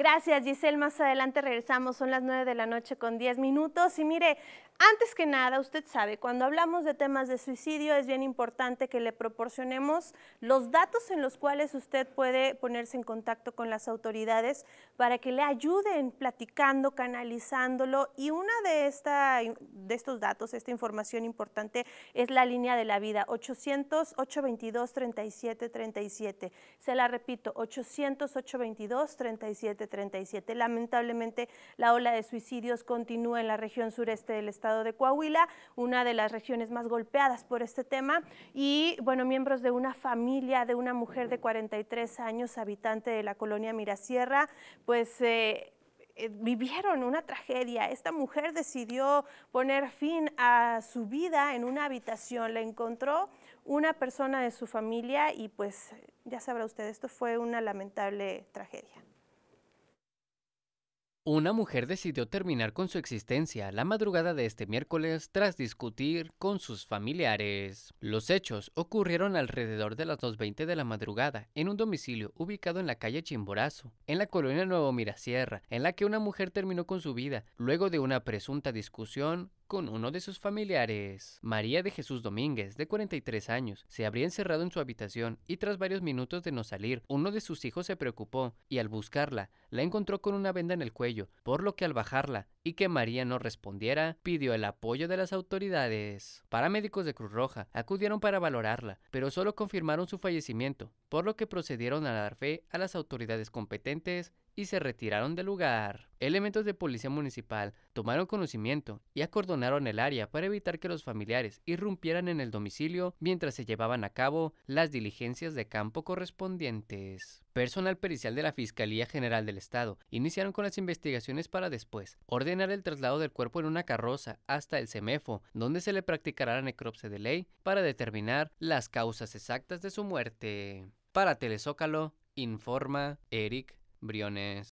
Gracias, Giselle. Más adelante regresamos, son las nueve de la noche con 10 minutos. Y mire, antes que nada, usted sabe, cuando hablamos de temas de suicidio es bien importante que le proporcionemos los datos en los cuales usted puede ponerse en contacto con las autoridades para que le ayuden platicando, canalizándolo. Y una de, esta, de estos datos, esta información importante, es la línea de la vida, 800 822 37. Se la repito, 800 822 37. Lamentablemente, la ola de suicidios continúa en la región sureste del estado de Coahuila, una de las regiones más golpeadas por este tema, y bueno, miembros de una familia de una mujer de 43 años, habitante de la colonia Mirasierra, pues... Eh, eh, vivieron una tragedia. Esta mujer decidió poner fin a su vida en una habitación. La encontró una persona de su familia y pues ya sabrá usted, esto fue una lamentable tragedia. Una mujer decidió terminar con su existencia la madrugada de este miércoles tras discutir con sus familiares. Los hechos ocurrieron alrededor de las 2.20 de la madrugada en un domicilio ubicado en la calle Chimborazo, en la colonia Nuevo Mirasierra, en la que una mujer terminó con su vida luego de una presunta discusión con uno de sus familiares. María de Jesús Domínguez, de 43 años, se habría encerrado en su habitación y tras varios minutos de no salir, uno de sus hijos se preocupó y al buscarla, la encontró con una venda en el cuello, por lo que al bajarla, y que María no respondiera, pidió el apoyo de las autoridades. Paramédicos de Cruz Roja acudieron para valorarla, pero solo confirmaron su fallecimiento, por lo que procedieron a dar fe a las autoridades competentes y se retiraron del lugar. Elementos de policía municipal tomaron conocimiento y acordonaron el área para evitar que los familiares irrumpieran en el domicilio mientras se llevaban a cabo las diligencias de campo correspondientes. Personal pericial de la Fiscalía General del Estado iniciaron con las investigaciones para después ordenar el traslado del cuerpo en una carroza hasta el CEMEFO, donde se le practicará la necropsia de ley para determinar las causas exactas de su muerte. Para Telezócalo, informa Eric Briones.